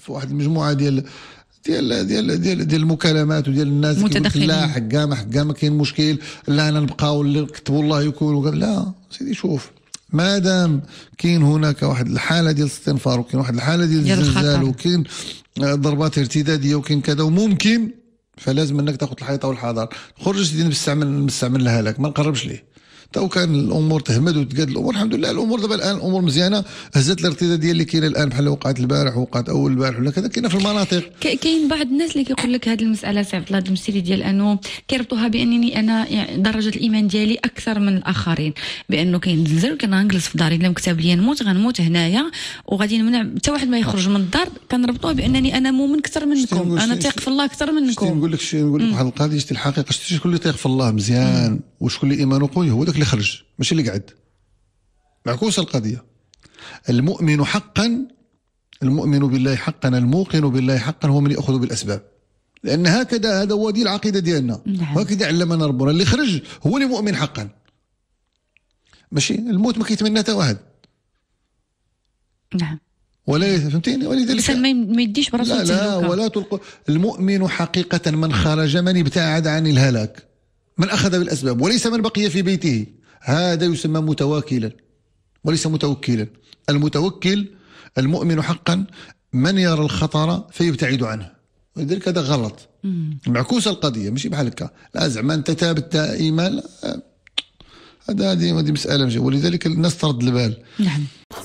في واحد المجموعه ديال ديال ديال ديال ديال المكالمات وديال الناس متدخلين لا حكام حكام كاين مشكل لا انا نبقاو اللي نكتبوا الله يكون لا سيدي شوف ما دام كاين هناك واحد الحاله ديال الاستنفار وكاين واحد الحاله ديال الزلزال وكاين ضربات ارتداديه وكاين كذا وممكن فلازم انك تاخذ الحيطه والحذر خرج سيدي نستعمل نستعمل الهلاك ما نقربش ليه تو كان الامور تهمد وتقاد الامور الحمد لله الامور دابا الان الامور مزيانه هزت الارتداديه اللي كاينه الان بحال وقعت البارح وقعت اول البارح ولا كذا كاينه في المناطق كاين بعض الناس اللي كيقول لك هذه المساله سي عبد الله الدمسيري ديال انه كيربطوها بانني انا يعني درجه الايمان ديالي اكثر من الاخرين بانه كاين زلزال كنجلس في داري الا مكتب لي نموت غنموت هنايا وغادي نمنع حتى واحد ما يخرج من الدار كنربطوه بانني انا مؤمن اكثر منكم انا تيق في الله اكثر منكم نقول لك شي نقول لك واحد القضيه الحقيقه شتي شكون اللي تيق في الله مزيان وشكون اللي ايمانه قوي هو داك اللي خرج مش اللي قعد معكوسة القضية المؤمن حقا المؤمن بالله حقا الموقن بالله حقا هو من يأخذ بالأسباب لأن هكذا هذا هو دي العقيدة ديالنا وهكذا نعم. علمنا ربنا اللي خرج هو اللي مؤمن حقا ماشي الموت ما كيتمنى حتى واحد نعم ولا فهمتيني ولذلك الانسان ما يديش براسو لا لا ولا تلقى المؤمن حقيقة من خرج من ابتعد عن الهلاك من أخذ بالأسباب وليس من بقي في بيته هذا يسمى متواكلا وليس متوكلا المتوكل المؤمن حقا من يرى الخطر فيبتعد عنه ولذلك هذا غلط معكوسه القضيه ماشي بحال هكا لا زعما انت ثابت دائما هذا هذه مساله ولذلك الناس ترد البال نعم